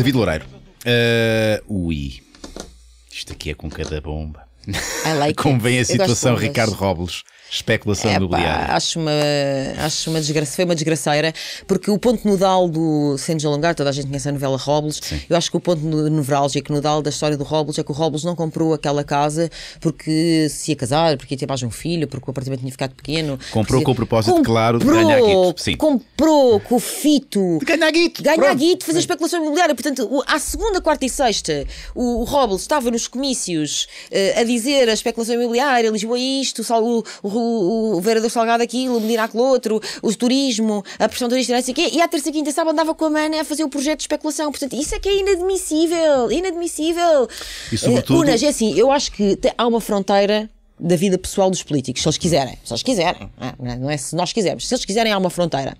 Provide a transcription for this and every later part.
David Loureiro. Uh, ui. Isto aqui é com cada bomba. I like Como vem a situação, Ricardo Robles especulação imobiliária. Acho uma, acho uma desgraça, foi uma desgraceira, porque o ponto nodal do Sem Desalongar, toda a gente conhece a novela Robles, Sim. eu acho que o ponto nevrálgico, nodal da história do Robles é que o Robles não comprou aquela casa porque se ia casar, porque ia ter mais um filho, porque o apartamento tinha ficado pequeno. Comprou porque... com o propósito, comprou, claro, de ganhar guito. Sim. Comprou com o fito. De ganhar guito. Ganhar guito, fazer especulação imobiliária. Portanto, à segunda, quarta e sexta, o, o Robles estava nos comícios uh, a dizer a especulação imobiliária, Lisboa é isto, o, o o, o vereador Salgado aquilo, o Miracle outro, o turismo, a pressão turística, não sei o quê, e à terça, quinta e sábado andava com a mana a fazer o projeto de especulação. Portanto, isso é que é inadmissível, inadmissível. E sobretudo... Eh, Unas, é assim, eu acho que há uma fronteira da vida pessoal dos políticos, se eles quiserem, se eles quiserem, não é, é, é se nós quisermos, se eles quiserem há uma fronteira.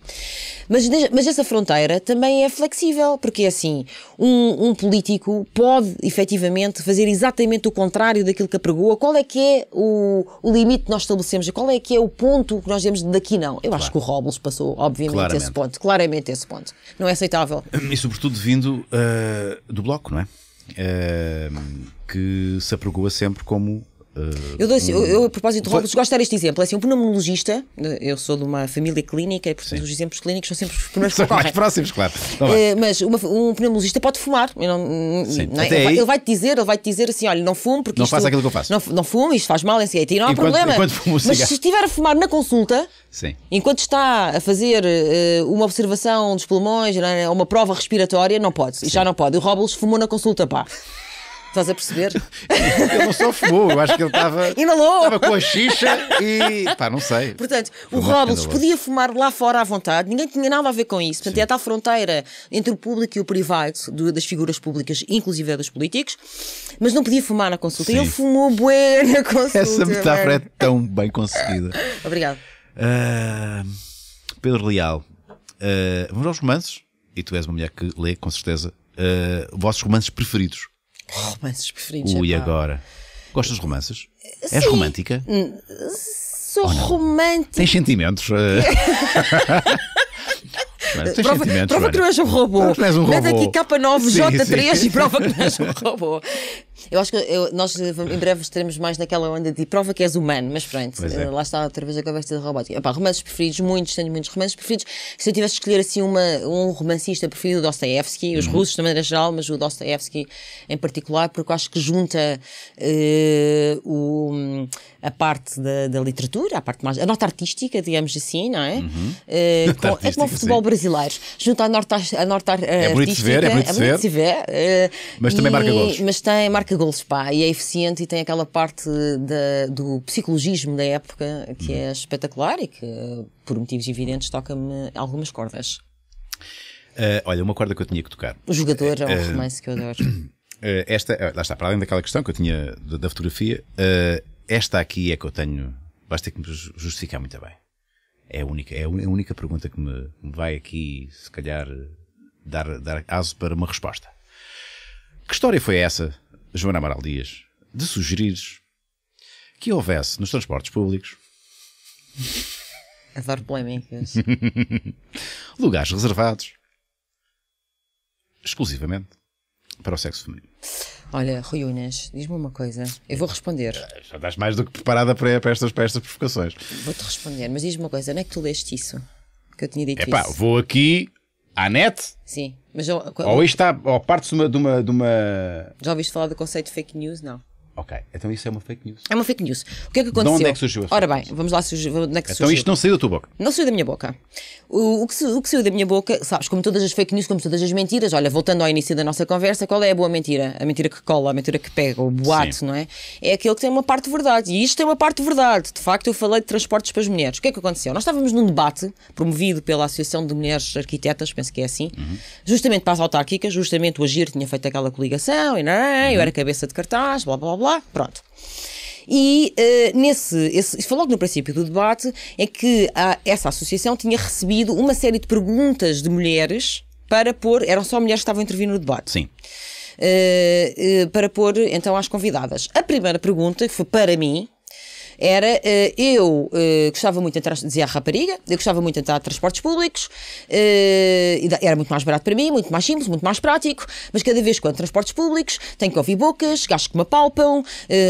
Mas, mas essa fronteira também é flexível, porque é assim, um, um político pode efetivamente fazer exatamente o contrário daquilo que apregoa, qual é que é o, o limite que nós estabelecemos, qual é que é o ponto que nós demos daqui não. Eu claro. acho que o Robles passou, obviamente, claramente. esse ponto, claramente esse ponto. Não é aceitável. E sobretudo vindo uh, do Bloco, não é? Uh, que se apregoa sempre como Uh, eu, dou, assim, eu, hum. eu, a propósito, gosto de gostar este exemplo, é assim, um pneumologista, eu sou de uma família clínica e, portanto, os exemplos clínicos são sempre os primeiros são mais próximos, claro. uh, mas uma, um pneumologista pode fumar. Não, hum, não é? ele, aí... ele vai te dizer, ele vai te dizer assim: olha, não fumo porque. Não isto, faça aquilo que eu faço. Não, não fumo, isto faz mal, é assim, e é não há enquanto, problema. Enquanto fumo, mas se estiver a fumar na consulta, Sim. enquanto está a fazer uh, uma observação dos pulmões, é? uma prova respiratória, não pode. Sim. Já não pode. O Robles fumou na consulta, pá. Estás a perceber? ele não só fumou, eu acho que ele estava. Inalou! Estava com a xixa e. pá, não sei. Portanto, o Robles podia fumar lá fora à vontade, ninguém tinha nada a ver com isso. Portanto, Sim. é a tal fronteira entre o público e o privado, do, das figuras públicas, inclusive dos políticos, mas não podia fumar na consulta. Sim. Ele fumou bué na consulta. Essa metáfora mano. é tão bem conseguida. Obrigado. Uh, ah, Pedro Leal, uh, vamos aos romances, e tu és uma mulher que lê, com certeza, uh, vossos romances preferidos romances preferidos. Ui, agora. Gostas de romances? Sim. És romântica? Hum, sou romântica. Tens sentimentos? Mas eh, prova, prova que não és um robô. Não, um robô. Mete aqui K9J3 e prova que não és um robô. Eu acho que eu, nós eh, em breve estaremos mais naquela onda de prova que és humano, mas pronto, é. Eh, lá está outra vez a conversa da robótica. Epá, romances preferidos, muitos, tenho muitos romances preferidos. Se eu tivesse de escolher assim uma, um romancista preferido, Dostoevsky, os uhum. russos de maneira geral, mas o Dostoevsky em particular, porque eu acho que junta uh, o, hum, a parte da, da, literatura, a parte mais, a nota artística, digamos assim, não é? Uhum. Uh, com, é como o futebol sim. brasileiro brasileiros, junto à Norte, à norte é bonito ver, é bonito, é bonito se ver. Uh, mas e, também marca gols. Mas tem, marca gols, pá, e é eficiente e tem aquela parte da, do psicologismo da época que hum. é espetacular e que, por motivos evidentes, toca-me algumas cordas. Uh, olha, uma corda que eu tinha que tocar. O jogador é um uh, romance que eu adoro. esta, lá está, para além daquela questão que eu tinha da, da fotografia, esta aqui é que eu tenho. Vais ter que me justificar muito bem. É a única, é a é única pergunta que me vai aqui, se calhar, dar, dar aso para uma resposta. Que história foi essa, Joana Amaral Dias, de sugerires que houvesse nos transportes públicos? Adoro polémicas. Lugares reservados exclusivamente para o sexo feminino? Olha, Rui Unas, diz-me uma coisa. Eu vou responder. Já estás mais do que preparada para, estas, para estas provocações. Vou-te responder, mas diz-me uma coisa. Onde é que tu leste isso? Que eu tinha dito Epá, isso. vou aqui à net. Sim. Mas eu, ou isto está, ou parte de uma, de, uma, de uma... Já ouviste falar do conceito de fake news? Não. Ok, então isso é uma fake news. É uma fake news. O que é que aconteceu? De onde é que surgiu a fake Ora bem, vamos lá surgir, onde é que então surgiu. Então isto não saiu da tua boca? Não saiu da minha boca. O, o, que, o que saiu da minha boca, sabes, como todas as fake news, como todas as mentiras, olha, voltando ao início da nossa conversa, qual é a boa mentira? A mentira que cola, a mentira que pega, o boato, Sim. não é? É aquele que tem uma parte de verdade. E isto tem uma parte de verdade. De facto, eu falei de transportes para as mulheres. O que é que aconteceu? Nós estávamos num debate promovido pela Associação de Mulheres Arquitetas, penso que é assim, uhum. justamente para as autárquicas, justamente o Agir tinha feito aquela coligação, e não, uhum. eu era cabeça de cartaz, blá blá blá lá, pronto. E uh, nesse, esse, foi logo no princípio do debate, é que a, essa associação tinha recebido uma série de perguntas de mulheres para pôr, eram só mulheres que estavam a intervir no debate. Sim. Uh, uh, para pôr então às convidadas. A primeira pergunta, que foi para mim, era eh, eu eh, gostava muito de entrar, dizia a rapariga, eu gostava muito de entrar em transportes públicos, eh, era muito mais barato para mim, muito mais simples, muito mais prático, mas cada vez que eu transportes públicos tenho que ouvir bocas, gajos que me apalpam,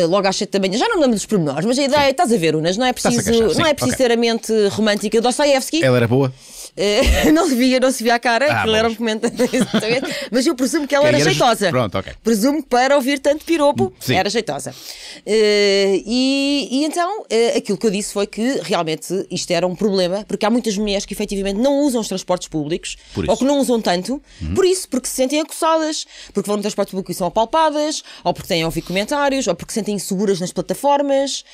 logo às 7 também, já não me lembro dos pormenores, mas a ideia, é, estás a ver, Unas, não é preciso, não é precisaria okay. romântica. Dostoiévski. Ela era boa? Eh, não se via, não se via a cara, ah, aquilo era um comentário. mas eu presumo que ela era, era jeitosa. Pronto, Presumo que para ouvir tanto piropo hum, Sim. era jeitosa. Uh, e, e, então uh, aquilo que eu disse foi que realmente isto era um problema, porque há muitas mulheres que efetivamente não usam os transportes públicos ou que não usam tanto, uhum. por isso, porque se sentem acossadas, porque vão no transporte público e são apalpadas, ou porque têm a ouvir comentários, ou porque se sentem seguras nas plataformas,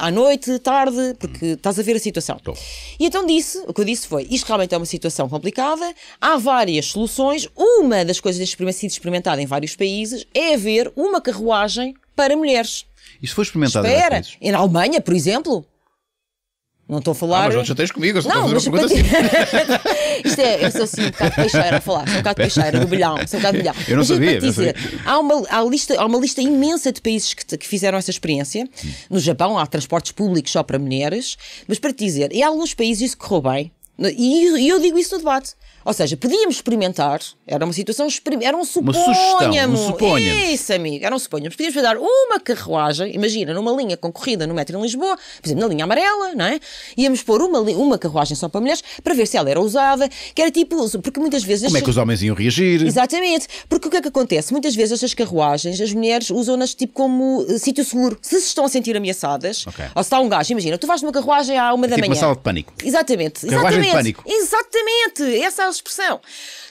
à noite, tarde, porque uhum. estás a ver a situação. Tô. E então disse, o que eu disse foi, isto realmente é uma situação complicada. Há várias soluções. Uma das coisas que tem sido experimentada em vários países é haver uma carruagem para mulheres. Isto foi experimentado Espera, em na Alemanha, por exemplo. Não estou a falar. Ah, mas não tens comigo, Não, não, se a fazer uma pergunta assim. Isto é, eu sou assim um bocado peixeira a falar, sou um bocado peixeira, do bilhão, sou um bocado bilhão. Eu não mas, sabia. dizer, sabia. Há, uma, há, lista, há uma lista imensa de países que, que fizeram essa experiência. Hum. No Japão há transportes públicos só para mulheres, mas para te dizer, em alguns países isso correu bem, e eu digo isso no debate. Ou seja, podíamos experimentar, era uma situação, era um suponhamos. Uma sugestão, um suponhamos. Isso, amigo, era um suponhamos. Podíamos dar uma carruagem, imagina, numa linha concorrida no metro em Lisboa, por exemplo, na linha amarela, não é? Íamos pôr uma, uma carruagem só para mulheres, para ver se ela era usada, que era tipo porque muitas vezes... Como é que os homens iam reagir? Exatamente, porque o que é que acontece? Muitas vezes estas carruagens, as mulheres usam-nas tipo como eh, sítio seguro, se se estão a sentir ameaçadas, okay. ou se está um gajo, imagina, tu vais numa carruagem à uma é da tipo manhã... uma sala de pânico. Exatamente. Carruagem exatamente, de pânico. Exatamente, essa é expressão.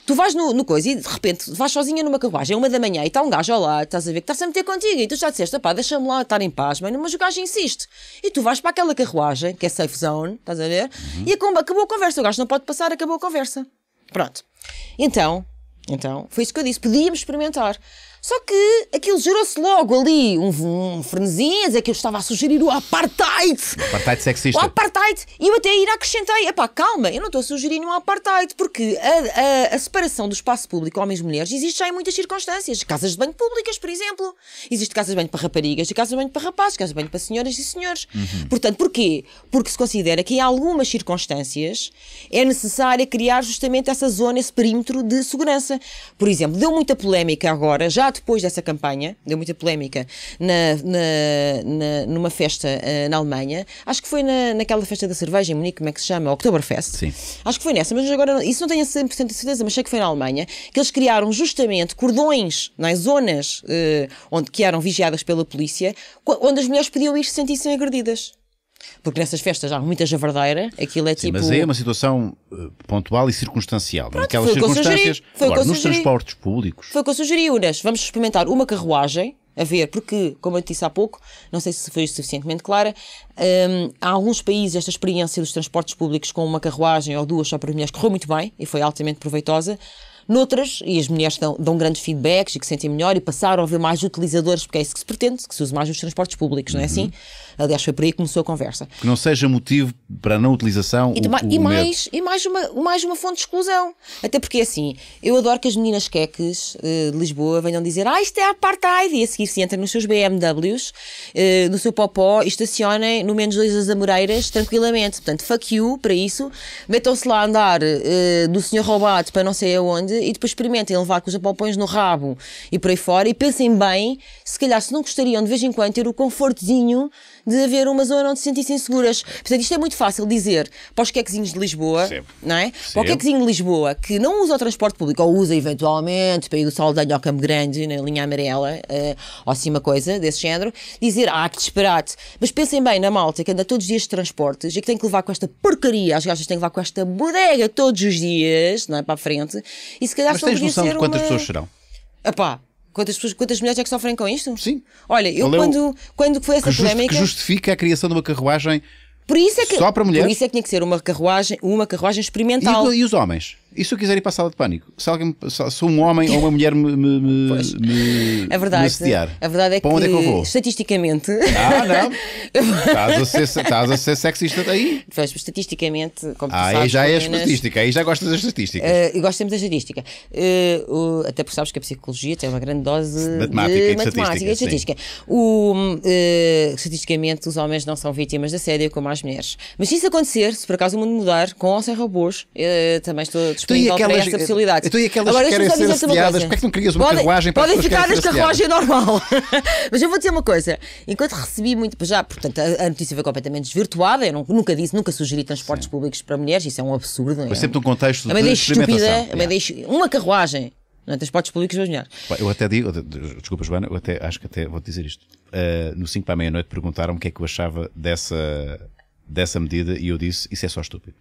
Tu vais no, no coisa e de repente vais sozinha numa carruagem, é uma da manhã e está um gajo ao lado, estás a ver que está-se a meter contigo e tu já disseste, pá, deixa-me lá estar em paz, mas o gajo insiste. E tu vais para aquela carruagem, que é safe zone, estás a ver, uhum. e acabou a conversa. O gajo não pode passar, acabou a conversa. Pronto. Então, então, foi isso que eu disse. Podíamos experimentar. Só que aquilo gerou-se logo ali, um, um frenesim, é que eu estava a sugerir o apartheid. O apartheid sexista. O apartheid. E eu até ainda acrescentei, epá, calma, eu não estou a sugerir nenhum apartheid, porque a, a, a separação do espaço público homens e mulheres existe já em muitas circunstâncias. Casas de banho públicas, por exemplo. Existe casas de banho para raparigas e casas de banho para rapazes, casas de banho para senhoras e senhores. Uhum. Portanto, porquê? Porque se considera que em algumas circunstâncias é necessário criar justamente essa zona, esse perímetro de segurança. Por exemplo, deu muita polémica agora, já depois dessa campanha, deu muita polémica, na, na, na numa festa uh, na Alemanha, acho que foi na, naquela festa da cerveja em Munique, como é que se chama? Oktoberfest. Sim. Acho que foi nessa, mas agora, isso não tenho 100% de certeza, mas sei que foi na Alemanha, que eles criaram justamente cordões nas zonas uh, onde que eram vigiadas pela polícia, onde as mulheres podiam ir se sentissem agredidas. Porque nessas festas há muita javardeira, aquilo é Sim, tipo. Mas é uma situação eh, pontual e circunstancial. É? Pronto, Naquelas circunstâncias. Foi agora, nos transportes públicos. Foi o que eu sugeri, Unas. Vamos experimentar uma carruagem a ver, porque, como eu disse há pouco, não sei se foi suficientemente clara, um, há alguns países esta experiência dos transportes públicos com uma carruagem ou duas só para mulheres correu muito bem e foi altamente proveitosa. Noutras, e as mulheres dão, dão grandes feedbacks e que se sentem melhor e passaram a haver mais utilizadores, porque é isso que se pretende, que se use mais nos transportes públicos, não é uhum. assim? Aliás, foi por aí que começou a conversa. Que não seja motivo para a não utilização. E, o, o e mais, e mais, uma, mais uma fonte de exclusão. Até porque é assim, eu adoro que as meninas queques uh, de Lisboa venham dizer: Ah, isto é apartheid. E a seguir se entram nos seus BMWs, uh, eh, no seu popó, e estacionem no menos dois das Amoreiras tranquilamente. Portanto, fuck you para isso. Metam-se lá a andar uh, do senhor roubado para não sei aonde e depois experimentem levar com os apopões no rabo e por aí fora. E pensem bem, se calhar se não gostariam de vez em quando ter o confortozinho de haver uma zona onde se sentissem seguras. Portanto, isto é muito fácil dizer para os quequezinhos de Lisboa, não é? Sempre. Para o quequezinho de Lisboa que não usa o transporte público ou usa eventualmente para ir do Saldanha ao Campo Grande, na linha amarela, uh, ou assim uma coisa desse género, dizer, ah, que desesperado. Mas pensem bem na malta que anda todos os dias de transportes e que tem que levar com esta porcaria, as gajas têm que levar com esta bodega todos os dias, não é? Para a frente. E se calhar Mas tens noção de quantas uma... pessoas serão? Epá, Quantas, pessoas, quantas mulheres é que sofrem com isto? Sim. Olha, eu Valeu. quando, quando foi essa que polémica. Que justifica a criação de uma carruagem por isso é que, só para mulheres? Por isso é que tinha que ser uma carruagem, uma carruagem experimental. E, e os homens? E se eu quiser ir para a sala de pânico? Se, alguém, se, um homem ou uma mulher me, me, me, a é verdade, me a verdade é para onde que, é que eu vou? Estatisticamente. Ah, não. estás, a ser, a ser sexista daí. Pois, estatisticamente, como ah, sabes, aí já é estatística, aí já gostas das estatísticas. Uh, eh, gosto sempre da estatística. Uh, uh, até porque sabes que a psicologia tem uma grande dose matemática de matemática e estatística. O, uh, estatisticamente, os homens não são vítimas da assédio como as mulheres. Mas se isso acontecer, se por acaso o mundo mudar, com ou sem robôs, também estou disponível então, aquelas, essa possibilidade. Então, e aquelas Agora, que querem ser assediadas, porque é que não crias uma carruagem para Podem ficar nas carruagens normal. Mas eu vou dizer uma coisa. Enquanto recebi muito. Já, portanto, a, a notícia foi completamente desvirtuada. Eu não, nunca disse, nunca sugeri transportes Sim. públicos para mulheres. Isso é um absurdo. É? Mas é? sempre num contexto de estúpida. Yeah. uma carruagem. Não, é? transportes públicos para mulheres. Eu até digo, desculpa, Joana, eu até, acho que até vou dizer isto. Uh, no 5 para a meia-noite perguntaram-me o que é que eu achava dessa dessa medida e eu disse: Isso é só estúpido.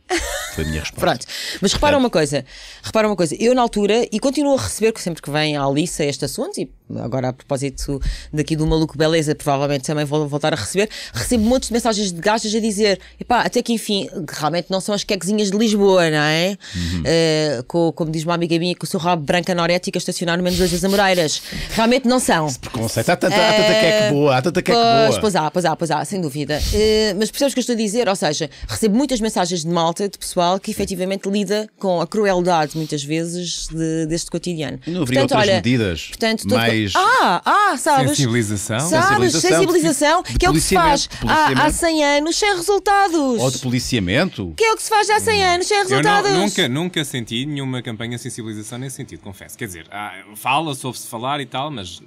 Foi a minha resposta. Pronto, mas repara é. uma coisa, repara uma coisa, eu na altura, e continuo a receber sempre que vem à Alice este assunto, e agora a propósito daqui do Maluco Beleza, provavelmente também vou voltar a receber, recebo muitos mensagens de gajas a dizer, epá, até que enfim, realmente não são as quequezinhas de Lisboa, não é? Uhum. Uh, eh, com, como diz uma amiga minha, com o seu rabo branco anorético a estacionar no menos dois das Amoreiras. Realmente não são. preconceito. Há tanta, uh, há tanta queque é eh, boa, há tanta queque é pois, boa. Pois há, pois há, pois há, sem dúvida. Uh, mas percebes o que eu estou a dizer? Ou seja, recebo muitas mensagens de malta, de pessoal que efetivamente lida com a crueldade, muitas vezes, de, deste cotidiano. Não haveria portanto, outras olha, medidas portanto, mais mais. Ah, ah, sabes. Sensibilização. Sabes, sensibilização, de, tipo que é o que se faz há, há 100 anos sem resultados. Ou de policiamento. Que é o que se faz há 100 anos sem resultados. Não, nunca, nunca senti nenhuma campanha de sensibilização nesse sentido, confesso. Quer dizer, fala-se, ouve-se falar e tal, mas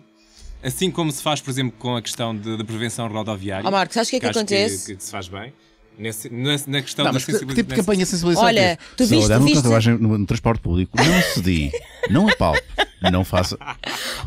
Assim como se faz, por exemplo, com a questão de, de prevenção rodoviária. Oh, Marcos, sabes o que é que, que acontece? Que, que, se faz bem. Nesse, nesse, na questão não, mas que tipo de campanha de sensibilização? Olha, tu é viste, tu viste... no, no transporte público, não cedi. não apalpe. Não faça.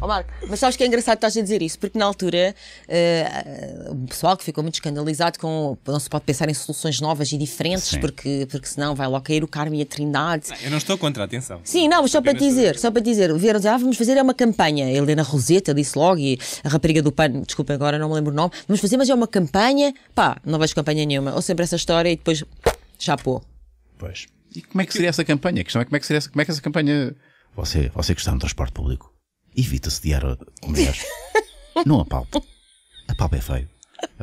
Oh, Marco, mas sabes que é engraçado que estás a dizer isso, porque na altura uh, o pessoal que ficou muito escandalizado com não se pode pensar em soluções novas e diferentes, porque, porque senão vai logo cair o Carmo e a Trindade. eu não estou contra, atenção. Sim, não, mas só para dizer, só para dizer, vieram dizer, ah, vamos fazer é uma campanha. Helena Roseta disse logo, e a rapariga do PAN, desculpa agora, não me lembro o nome, vamos fazer, mas é uma campanha, pá, não vejo campanha nenhuma. Ou sempre essa história e depois chapou. Pois. E como é que seria essa campanha? A questão é como é que seria essa, como é que essa campanha você, você que está no transporte público, evite assediar mulheres. não A Apalpe é feio.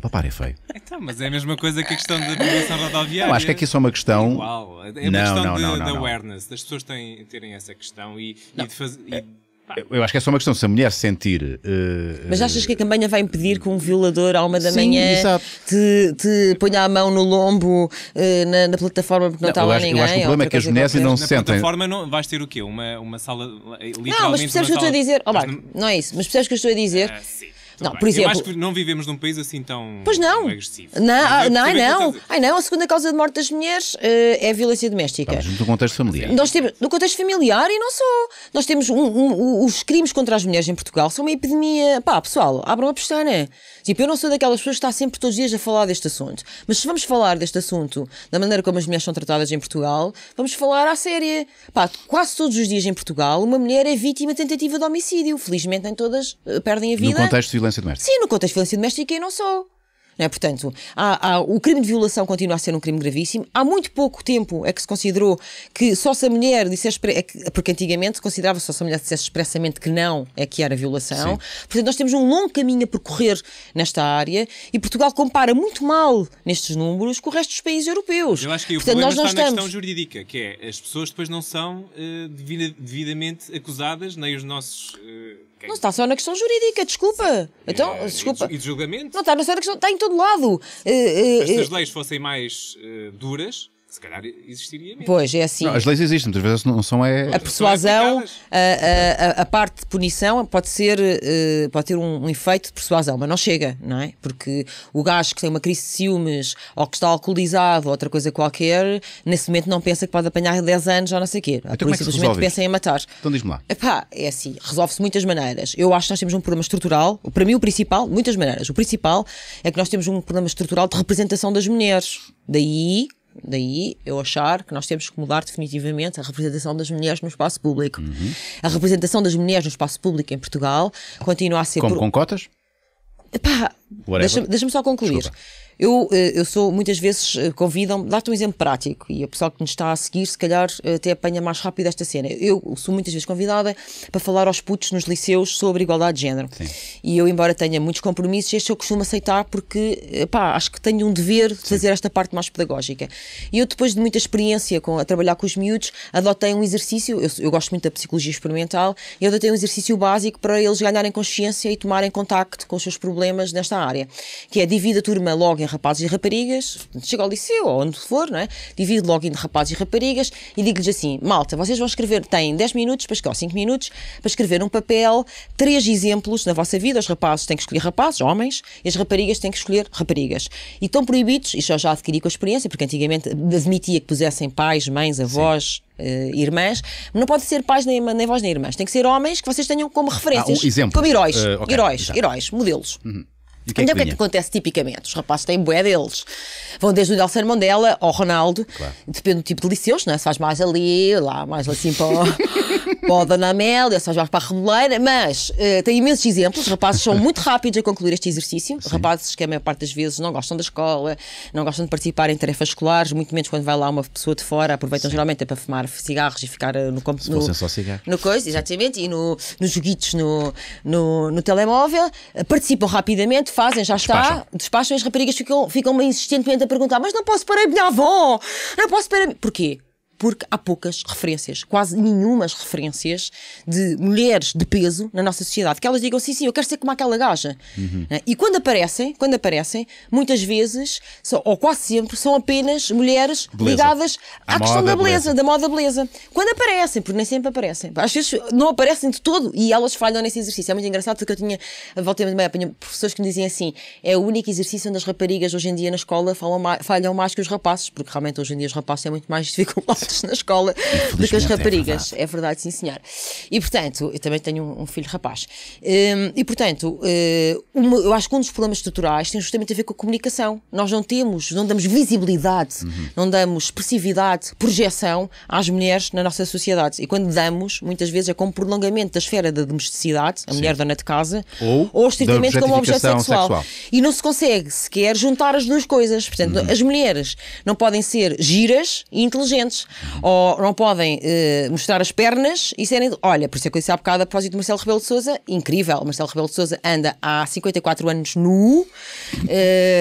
papar é feio. Então, mas é a mesma coisa que a questão da poluição rodoviária. Eu acho que aqui é só uma questão. É igual. É uma não, questão não, de, não, não, de awareness, das pessoas têm, terem essa questão e, e de fazer. É eu acho que é só uma questão, se a mulher sentir. Uh, Mas achas que a campanha vai impedir que um violador à uma da sim, manhã te, te ponha a mão no lombo uh, na, na, plataforma porque não, não está lá acho, ninguém? Eu acho que o problema é que as mulheres não se sentem. Na plataforma não, vais ter o quê? Uma, uma sala. Literalmente eh, não, mas percebes o que eu estou a dizer? Oh, não... não é isso, mas percebes o que eu estou a dizer? Ah, sim. Não, por exemplo. Eu acho que não vivemos num país assim tão. Pois não. Agressivo. Não, ah, não, não. não. Ai, não. A segunda causa de morte das mulheres uh, é a violência doméstica. Estamos no contexto familiar. Nós temos, no contexto familiar e não só. Nós temos um, um, os crimes contra as mulheres em Portugal são uma epidemia. Pá, pessoal, abram a pestana. Tipo, eu não sou daquelas pessoas que está sempre todos os dias a falar deste assunto. Mas se vamos falar deste assunto, da maneira como as mulheres são tratadas em Portugal, vamos falar à séria. Pá, quase todos os dias em Portugal, uma mulher é vítima de tentativa de homicídio. Felizmente, nem todas eh, perdem a vida. No contexto violência doméstica. Sim, no contexto de violência doméstica e não só. é? Portanto, há, há, o crime de violação continua a ser um crime gravíssimo. Há muito pouco tempo é que se considerou que só se a mulher dissesse. É porque antigamente se considerava só se a mulher dissesse expressamente que não é que era violação. Sim. Portanto, nós temos um longo caminho a percorrer nesta área e Portugal compara muito mal nestes números com o resto dos países europeus. Eu acho que Portanto, o problema nós não está estamos... na questão jurídica, que é as pessoas depois não são uh, devidamente acusadas, nem os nossos. Uh não está só na questão jurídica, desculpa. Então, é, desculpa. E de julgamento? Não está só na questão, está em todo lado. Eh, eh, Se as eh, leis fossem mais uh, duras, se calhar existiria mesmo. Pois, é assim. Não, as leis existem, muitas vezes não são é... A persuasão, a, a, a, parte de punição pode ser, eh, pode ter um, um, efeito de persuasão, mas não chega, não é? Porque o gajo que tem uma crise de ciúmes, ou que está alcoolizado, ou outra coisa qualquer, nesse momento não pensa que pode apanhar 10 anos ou não sei o quê. Então, por isso é simplesmente pensa em matar. Então diz-me lá. Epá, é assim, resolve-se muitas maneiras. Eu acho que nós temos um problema estrutural, para mim o principal, muitas maneiras, o principal é que nós temos um problema estrutural de representação das mulheres. Daí Daí eu achar que nós temos que mudar definitivamente a representação das mulheres no espaço público. Uhum. A representação das mulheres no espaço público em Portugal continua a ser. Como com cotas? Epá, Deixa-me deixa só concluir. Eu, eh, eu sou, muitas vezes, eh, convidam dá-te um exemplo prático, e o pessoal que nos está a seguir, se calhar, eh, até apanha mais rápido esta cena. Eu sou muitas vezes convidada para falar aos putos nos liceus sobre igualdade de género. Sim. E eu, embora tenha muitos compromissos, este eu costumo aceitar porque, pá, acho que tenho um dever de fazer esta parte mais pedagógica. E eu, depois de muita experiência com, a trabalhar com os miúdos, adotei um exercício, eu, eu gosto muito da psicologia experimental, e adotei um exercício básico para eles ganharem consciência e tomarem contacto com os seus problemas nesta área, que é divide a turma logo em rapazes e raparigas, chega ao liceu ou onde for, não é? Divide logo em rapazes e raparigas e digo-lhes assim: malta, vocês vão escrever, têm 10 minutos para escolher, 5 minutos, para escrever um papel, três exemplos na vossa vida. Os rapazes têm que escolher rapazes, homens, e as raparigas têm que escolher raparigas. E estão proibidos, isto eu já adquiri com a experiência, porque antigamente admitia que pusessem pais, mães, avós, Sim. Uh, irmãs, não pode ser pais nem, nem vós nem irmãs, tem que ser homens que vocês tenham como referências, ah, um como heróis, uh, okay. heróis, heróis, modelos. Uhum. E o que é então, que, que, é acontece tipicamente? Os rapazes têm bué deles. Vão desde o Nelson Mandela ao Ronaldo, claro. depende do tipo de liceus, não é? se faz mais ali, lá, mais assim para para a Dona Amélia, se faz mais para a Remoleira. mas uh, tem imensos exemplos. Os rapazes são muito rápidos a concluir este exercício. Os rapazes que a maior parte das vezes não gostam da escola, não gostam de participar em tarefas escolares, muito menos quando vai lá uma pessoa de fora, aproveitam Sim. geralmente é para fumar cigarros e ficar eh, no computador. Se no, só cigarro. No coisa, exatamente, Sim. e no, nos joguitos no, no, no telemóvel. Participam rapidamente, fazem, já está, despacham, despacham e as raparigas ficam, ficam insistentemente a perguntar: mas não posso parar a minha avó, não posso para. Porquê? porque há poucas referências, quase nenhumas referências de mulheres de peso na nossa sociedade, que elas digam sim, sim, eu quero ser como aquela gaja. Uhum. Eh, e quando aparecem, quando aparecem, muitas vezes, são, ou quase sempre, são apenas mulheres beleza. ligadas à a questão da beleza, beleza, da moda beleza. Quando aparecem, porque nem sempre aparecem, às vezes não aparecem de todo e elas falham nesse exercício. É muito engraçado porque eu tinha, voltei de meia, apanhei professores que me diziam assim: é o único exercício onde as raparigas hoje em dia na escola mais, falham mais que os rapazes, porque realmente hoje em dia os rapazes é muito mais dificuldade na escola do que as é raparigas. É verdade. é verdade, sim, senhor. E portanto, eu também tenho um, um filho rapaz. Um, e portanto, hum, uma, eu acho que um dos problemas estruturais tem justamente a ver com a comunicação. Nós não temos, não damos visibilidade, uhum. não damos expressividade, projeção às mulheres na nossa sociedade. E quando damos, muitas vezes é como prolongamento da esfera da domesticidade, a sim. mulher dona de casa, ou, ou estritamente como objeto sexual. sexual. E não se consegue sequer juntar as duas coisas. Portanto, uhum. as mulheres não podem ser giras e inteligentes. Ou não podem uh, mostrar as pernas e serem. Olha, por isso é que eu disse há bocado a propósito de Marcelo Rebelo de Souza, incrível. Marcelo Rebelo de Souza anda há 54 anos nu, uh,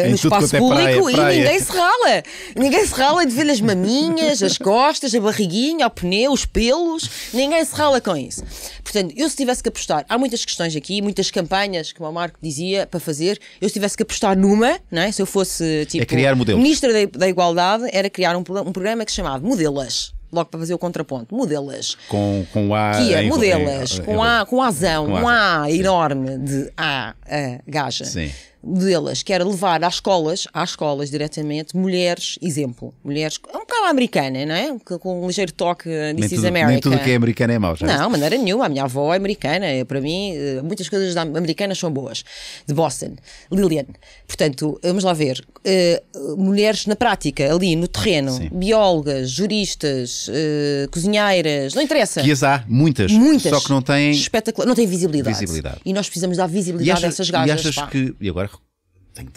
no espaço é público praia, praia. e ninguém se rala. Ninguém se rala de ver as maminhas, as costas, a barriguinha, o pneu, os pelos. Ninguém se rala com isso. Portanto, eu se tivesse que apostar, há muitas questões aqui, muitas campanhas, como o Marco dizia, para fazer. Eu se tivesse que apostar numa, não é? se eu fosse é tipo, é criar modelos. ministra da, da Igualdade, era criar um, um programa que se chamava Modela modelas logo para fazer o contraponto, modelas. Com, com A. Que é, modelas, com, a, com a com um A enorme de A, a gaja. Sim delas, que era levar às escolas, às escolas diretamente, mulheres, exemplo, mulheres, é um bocado americana, não é? Com um ligeiro toque This nem is tudo, America. Nem tudo que é americana é mau, já. Não, maneira nenhuma. A minha avó é americana. Eu, para mim, eh, muitas coisas americanas são boas. De Boston, Lillian. Portanto, vamos lá ver. Uh, mulheres na prática, ali no terreno, Sim. biólogas, juristas, uh, cozinheiras, não interessa. Que as há, muitas. Muitas. Só que não têm. Espetacular. Não têm visibilidade. visibilidade. E nós precisamos dar visibilidade achas, a essas gajas. E achas pá. que. E agora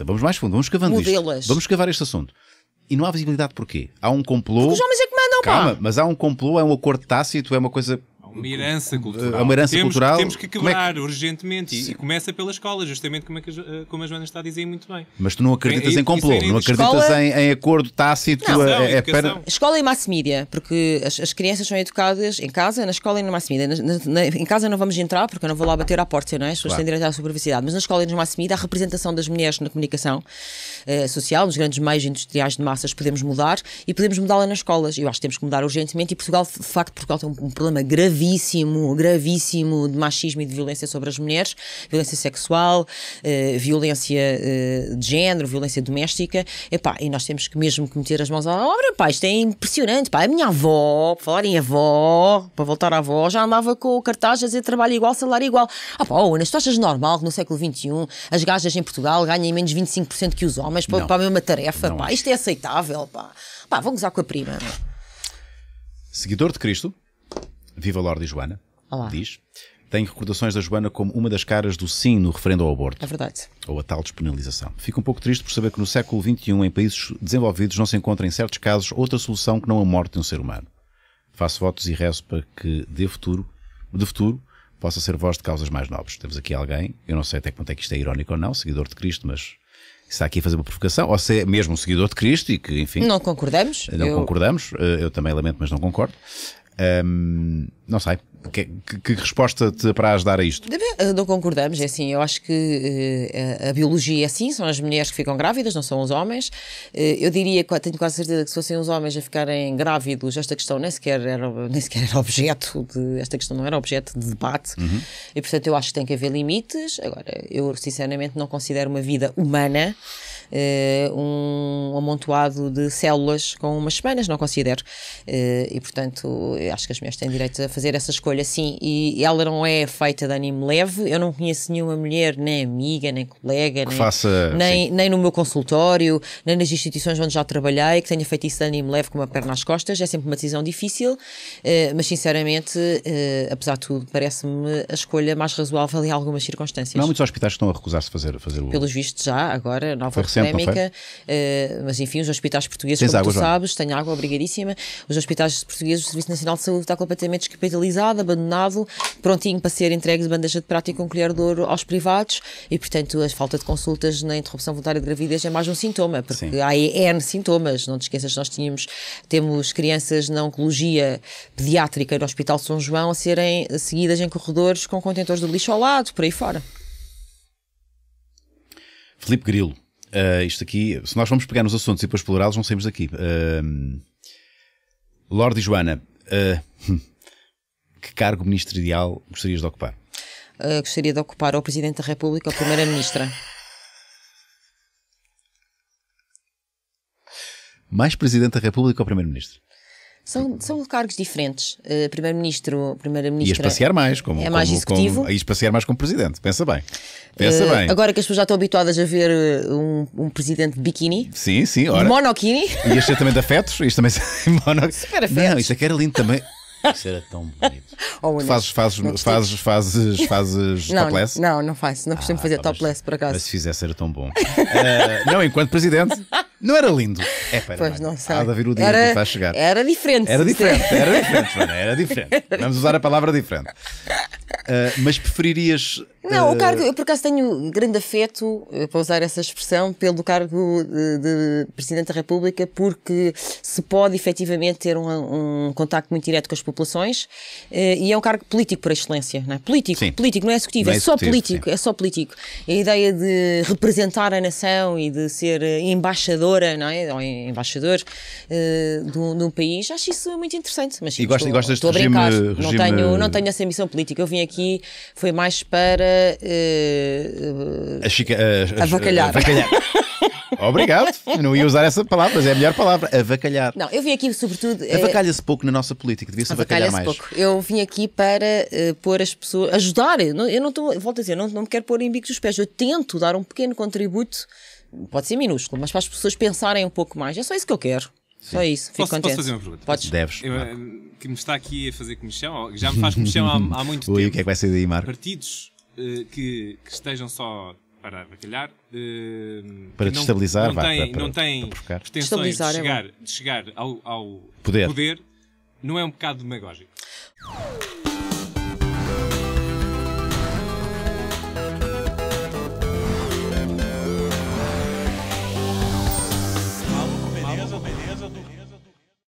vamos mais fundo, vamos escavando Modelas. Vamos escavar este assunto. E não há visibilidade porquê? Há um complô. Porque os homens é que mandam, Calma, pá. mas há um complô, é um acordo tácito, é uma coisa uma herança cultural. É uma herança temos, cultural. Temos que quebrar é que... urgentemente. E, e, começa pela escola, justamente como, é que, eh, como a Joana está a dizer muito bem. Mas tu não acreditas em é complô, não acreditas escola... em, em, acordo tácito. Não, eh, é a, a, para... Escola e mass media, porque as, as, crianças são educadas em casa, na escola e na mass media. Na, na, em casa não vamos entrar, porque eu não vou lá bater à porta, não é? As pessoas claro. têm direito à sua privacidade. Mas na escola e na mass media, a representação das mulheres na comunicação eh, social, nos grandes meios industriais de massas, podemos mudar e podemos mudá-la nas escolas. Eu acho que temos que mudar urgentemente e Portugal, de facto, Portugal tem um, um problema grave gravíssimo, gravíssimo de machismo e de violência sobre as mulheres, violência sexual, eh, violência eh, de género, violência doméstica. Epá, e nós temos que mesmo que meter as mãos à obra, pá, isto é impressionante, pá. A minha avó, para falar em avó, para voltar à avó, já andava com o cartaz a dizer trabalho igual, salário igual. Ah pá, Ana, tu achas normal que no século XXI as gajas em Portugal ganhem menos 25% que os homens para, para a mesma tarefa, não pá. Isto é aceitável, pá. Pá, vão com a prima. Seguidor de Cristo, Viva Lorde e Joana, Olá. diz. Tenho recordações da Joana como uma das caras do sim no referendo ao aborto. É verdade. Ou a tal despenalização. Fico um pouco triste por saber que no século XXI, em países desenvolvidos, não se encontra em certos casos outra solução que não a morte de um ser humano. Faço votos e rezo para que, de futuro, de futuro, possa ser voz de causas mais nobres. Temos aqui alguém, eu não sei até quanto é que isto é irónico ou não, seguidor de Cristo, mas está aqui a fazer uma provocação, ou se é mesmo um seguidor de Cristo e que, enfim. Não concordamos. Não eu... concordamos, eh, eu também lamento, mas não concordo não sei. Que, que, que, resposta te apraz dar a isto? Eh, não concordamos, é assim, eu acho que uh, a biologia é assim, são as mulheres que ficam grávidas, não são os homens. Uh, eu diria, tenho quase certeza que se fossem os homens a ficarem grávidos, esta questão nem sequer era, nem sequer era objeto de, esta questão não era objeto de debate, uhum. e portanto eu acho que tem que haver limites. Agora, eu sinceramente não considero uma vida humana eh, um amontoado de células com umas semanas, não considero. Eh, e, portanto, acho que as mulheres têm direito a fazer essa escolha, sim. E ela não é feita de ânimo leve. Eu não conheço nenhuma mulher, nem amiga, nem colega, nem, faça, nem, nem, no meu consultório, nem nas instituições onde já trabalhei, que tenha feito isso de ânimo leve com uma perna às costas. É sempre uma decisão difícil, eh, mas, sinceramente, apesar de tudo, parece-me a escolha mais razoável em algumas circunstâncias. Não há muitos hospitais que estão a recusar-se fazer, fazer o. Pelo Pelos vistos, já, agora, nova polémica, uh, mas enfim, os hospitais portugueses, Tens como água, tu é? sabes, têm água, obrigadíssima. Os hospitais portugueses, o Serviço Nacional de Saúde está completamente descapitalizado, abandonado, prontinho para ser entregue de bandeja de prata e com colher de ouro aos privados e, portanto, a falta de consultas na interrupção voluntária de gravidez é mais um sintoma, porque Sim. há N sintomas. Não te esqueças, nós tínhamos, temos crianças na oncologia pediátrica no Hospital São João a serem seguidas em corredores com contentores de lixo ao lado, por aí fora. Felipe Grilo. Uh, isto aqui, se nós vamos pegar nos assuntos e depois explorá-los, não saímos daqui. Uh, Lorde Joana, uh, que cargo ministerial gostarias de ocupar? Uh, gostaria de ocupar o Presidente da República ou a Primeira-Ministra. Mais Presidente da República ou Primeiro-Ministro? São, são cargos diferentes. Uh, Primeiro-ministro, primeira-ministra. e passear mais, como, é mais como, executivo. Como, passear mais como presidente, pensa bem. Eh, pensa uh, bem. Agora que as pessoas já estão habituadas a ver eh, um, um presidente de biquíni. Sim, sim, ora. Monokini. Ias ser é também de afetos, isto também. É Super afetos. Não, isso aqui é era lindo também. Isso era tão bonito. tu fazes, fazes, fazes, fazes, fazes não, topless? Não, não faço. Não costumo ah, fazer tá, topless por acaso. Mas se fizesse era tão bom. uh, não, enquanto presidente. Não era lindo. É, pera, pois mano. não sei. Há de haver o dia era, que vai chegar. Era diferente. Era diferente, era diferente, era diferente. Vamos usar a palavra diferente. Uh, mas preferirias. Não, uh... o ah, cargo, eu por acaso tenho grande afeto, eh, para usar essa expressão, pelo cargo de, de Presidente da República, porque se pode efetivamente ter um, um contacto muito direto com as populações uh, e é um cargo político por excelência, não é? Político, sim. político, não é executivo, não é, é, só político, sim. é só político. A ideia de representar a nação e de ser eh, embaixadora, não é? Ou embaixador uh, de um país, acho isso muito interessante. Mas, sim, e gosto, estou, gostas estou de regime, regime... Não, tenho, não tenho essa ambição política, eu vim vinha aqui foi mais para uh, a chica, eh, avacalhar. avacalhar. Obrigado. Eu não ia usar essa palavra, mas é a melhor palavra. Avacalhar. Não, eu vim aqui sobretudo. Eh, Avacalha-se pouco na nossa política, devia-se avacalhar mais. pouco. Eu vim aqui para uh, pôr as pessoas. ajudar. Eu não estou. Volto a dizer, não, não me quero pôr em bicos dos pés. Eu tento dar um pequeno contributo, pode ser minúsculo, mas para as pessoas pensarem um pouco mais. É só isso que eu quero. Só isso, fico posso, contente. Posso fazer uma pergunta? Podes. Deves. Eu, eh, que me está aqui a fazer comissão, já me faz comissão há, há muito Ui, tempo. o que é que vai ser daí, Marco? Partidos uh, que, que, estejam só para bacalhar. Uh, para destabilizar, não, não vai, tem, não têm pretensões de é chegar, é de chegar ao, ao poder. poder. Não é um bocado demagógico?